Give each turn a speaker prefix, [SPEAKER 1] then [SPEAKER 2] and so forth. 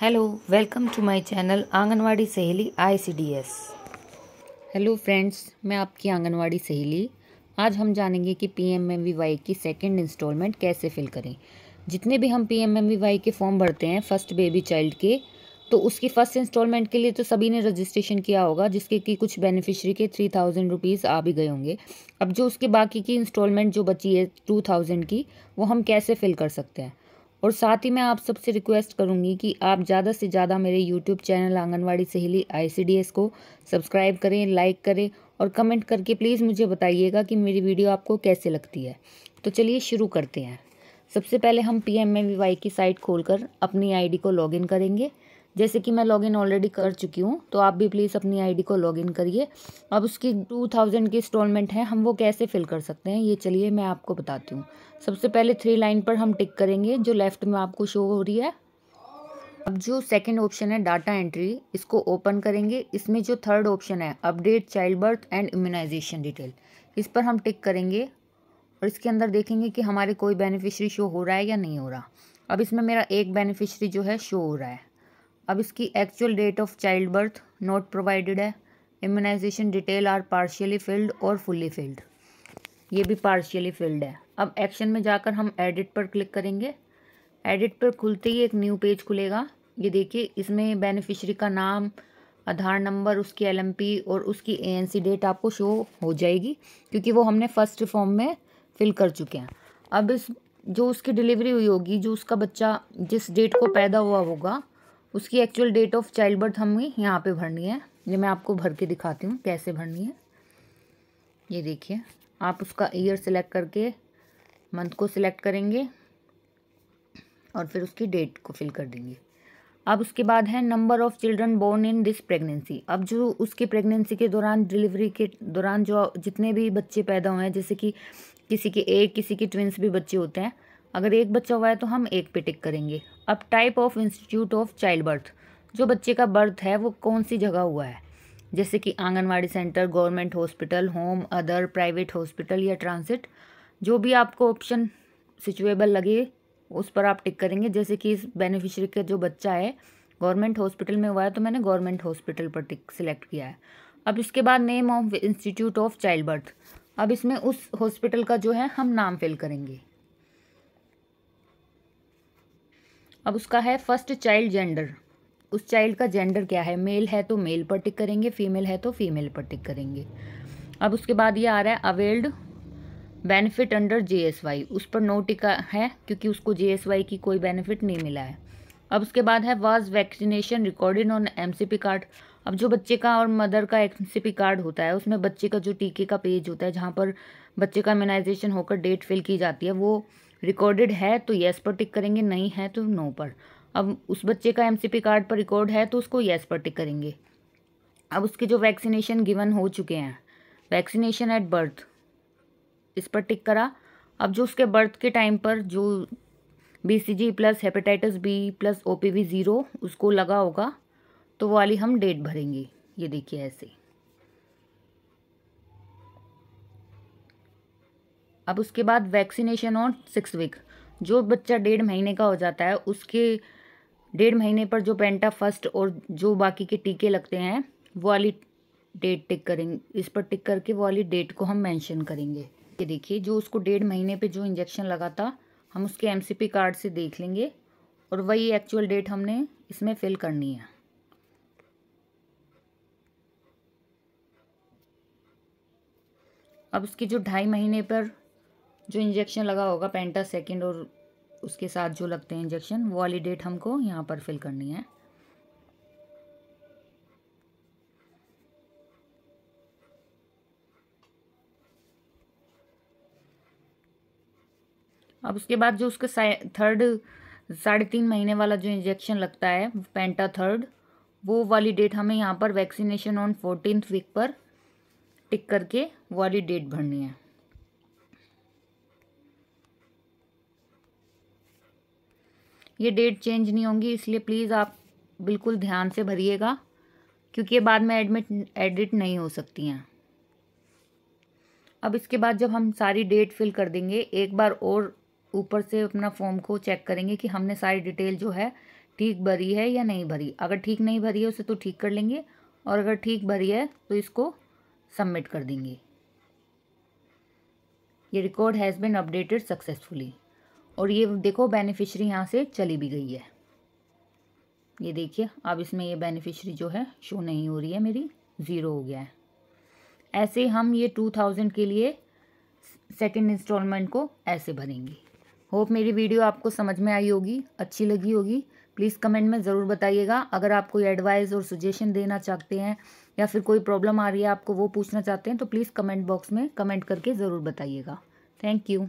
[SPEAKER 1] hello welcome to my channel Anganwadi Saheli ICDS hello friends मैं आपकी आंगनवाड़ी सहेली आज हम जानेंगे कि पीएमएमवीवाई की सेकंड इंस्टॉलमेंट कैसे फिल करें जितने भी हम पीएमएमवीवाई के फॉर्म भरते हैं फर्स्ट बेबी चाइल्ड के तो उसकी फ़र्स्ट इंस्टॉलमेंट के लिए तो सभी ने रजिस्ट्रेशन किया होगा जिसके कि कुछ बेनिफिशियरी के थ्री थाउजेंड रुपीज़ आ भी गए होंगे अब जो उसके बाकी की इंस्टॉलमेंट जो बची है टू थाउजेंड की वो हम कैसे फिल कर सकते हैं और साथ ही मैं आप सबसे रिक्वेस्ट करूँगी कि आप ज़्यादा से ज़्यादा मेरे यूट्यूब चैनल आंगनवाड़ी सहेली आई को सब्सक्राइब करें लाइक करें और कमेंट करके प्लीज़ मुझे बताइएगा कि मेरी वीडियो आपको कैसे लगती है तो चलिए शुरू करते हैं सबसे पहले हम पी की साइट खोल अपनी आई को लॉग करेंगे जैसे कि मैं लॉगिन ऑलरेडी कर चुकी हूँ तो आप भी प्लीज़ अपनी आईडी को लॉगिन करिए अब उसकी टू थाउजेंड की इंस्टॉलमेंट है हम वो कैसे फिल कर सकते हैं ये चलिए मैं आपको बताती हूँ सबसे पहले थ्री लाइन पर हम टिक करेंगे जो लेफ़्ट में आपको शो हो रही है अब जो सेकंड ऑप्शन है डाटा एंट्री इसको ओपन करेंगे इसमें जो थर्ड ऑप्शन है update child birth and immunization detail इस पर हम टिक करेंगे और इसके अंदर देखेंगे कि हमारे कोई बेनिफिशरी शो हो रहा है या नहीं हो रहा अब इसमें मेरा एक बेनिफिशरी जो है शो हो रहा है अब इसकी actual date of child birth not provided है immunization detail are partially filled और फुल्ली फिल्ड ये भी पार्शियली फिल्ड है अब एक्शन में जाकर हम एडिट पर क्लिक करेंगे एडिट पर खुलते ही एक न्यू पेज खुलेगा ये देखिए इसमें बेनिफिशरी का नाम आधार नंबर उसकी एलएमपी और उसकी एएनसी डेट आपको शो हो जाएगी क्योंकि वो हमने फ़र्स्ट फॉर्म में फिल कर चुके हैं अब इस जो उसकी डिलीवरी हुई होगी जो उसका बच्चा जिस डेट को पैदा हुआ होगा उसकी actual date of child birth हमें यहाँ पे भरनी है ये मैं आपको भर के दिखाती हूँ कैसे भरनी है ये देखिए आप उसका ईयर सेलेक्ट करके मंथ को सिलेक्ट करेंगे और फिर उसकी डेट को फिल कर देंगे अब उसके बाद है number of children born in this pregnancy अब जो उसकी प्रेगनेंसी के दौरान डिलीवरी के दौरान जो जितने भी बच्चे पैदा हुए हैं जैसे कि किसी के एक किसी के ट्विंस भी बच्चे होते हैं अगर एक बच्चा हुआ है तो हम एक पे टिक करेंगे अब type of institute of child birth जो बच्चे का बर्थ है वो कौन सी जगह हुआ है जैसे कि anganwadi centre government hospital home other private hospital या ट्रांसिट जो भी आपको ऑप्शन सिचुएबल लगे उस पर आप टिक करेंगे जैसे कि इस बेनिफिशरी का जो बच्चा है गवर्नमेंट हॉस्पिटल में हुआ है तो मैंने गवर्नमेंट हॉस्पिटल पर टिक सिलेक्ट किया है अब इसके बाद name of institute of child birth अब इसमें उस हॉस्पिटल का जो है हम नाम फिल करेंगे अब उसका है फर्स्ट चाइल्ड जेंडर उस चाइल्ड का जेंडर क्या है मेल है तो मेल पर टिक करेंगे फीमेल है तो फीमेल पर टिक करेंगे अब उसके बाद ये आ रहा है अवेल्ड बेनिफिट अंडर जेएसवाई उस पर नो टिका है क्योंकि उसको वाई की कोई बेनिफिट नहीं मिला है अब उसके बाद है was vaccination recorded on P card अब जो बच्चे का और मदर का पी कार्ड होता है उसमें बच्चे का जो टीके का पेज होता है जहाँ पर बच्चे का इम्यूनाइजेशन होकर डेट फिल की जाती है वो रिकॉर्डेड है तो येस पर टिक करेंगे नहीं है तो नो पर अब उस बच्चे का एम कार्ड पर रिकॉर्ड है तो उसको येस पर टिक करेंगे अब उसके जो वैक्सीनेशन गिवन हो चुके हैं वैक्सीनेशन एट बर्थ इस पर टिक करा अब जो उसके बर्थ के टाइम पर जो B C G plus hepatitis B plus O P V zero उसको लगा होगा तो वो वाली हम डेट भरेंगे ये देखिए ऐसे अब उसके बाद वैक्सीनेशन ऑन सिक्स वीक जो बच्चा डेढ़ महीने का हो जाता है उसके डेढ़ महीने पर जो पेंटा फर्स्ट और जो बाकी के टीके लगते हैं वो वाली डेट टिक करेंगे इस पर टिक करके वो वाली डेट को हम मेंशन करेंगे ये देखिए जो उसको डेढ़ महीने पे जो इंजेक्शन लगा था हम उसके एमसीपी कार्ड से देख लेंगे और वही एक्चुअल डेट हमने इसमें फिल करनी है अब उसके जो ढाई महीने पर जो इंजेक्शन लगा होगा पेंटा सेकेंड और उसके साथ जो लगते हैं इंजेक्शन वो वाली डेट हमको यहाँ पर फिल करनी है अब उसके बाद जो उसका थर्ड साढ़े तीन महीने वाला जो इंजेक्शन लगता है पेंटा थर्ड वो वाली डेट हमें यहाँ पर वैक्सीनेशन ऑन फोर्टीन वीक पर टिक करके वाली डेट भरनी है ये डेट चेंज नहीं होंगी इसलिए प्लीज़ आप बिल्कुल ध्यान से भरिएगा क्योंकि ये बाद में एडमिट एडिट नहीं हो सकती हैं अब इसके बाद जब हम सारी डेट फिल कर देंगे एक बार और ऊपर से अपना फॉर्म को चेक करेंगे कि हमने सारी डिटेल जो है ठीक भरी है या नहीं भरी अगर ठीक नहीं भरी है उसे तो ठीक कर लेंगे और अगर ठीक भरी है तो इसको सबमिट कर देंगे ये record has been updated successfully और ये देखो बेनिफिशरी यहाँ से चली भी गई है ये देखिए अब इसमें ये बेनिफिशरी जो है शो नहीं हो रही है मेरी ज़ीरो हो गया है ऐसे हम ये टू थाउजेंड के लिए सेकेंड इंस्टॉलमेंट को ऐसे भरेंगे होप मेरी वीडियो आपको समझ में आई होगी अच्छी लगी होगी प्लीज़ कमेंट में ज़रूर बताइएगा अगर आप कोई एडवाइस और सुजेशन देना चाहते हैं या फिर कोई प्रॉब्लम आ रही है आपको वो पूछना चाहते हैं तो प्लीज़ कमेंट बॉक्स में कमेंट करके ज़रूर बताइएगा थैंक यू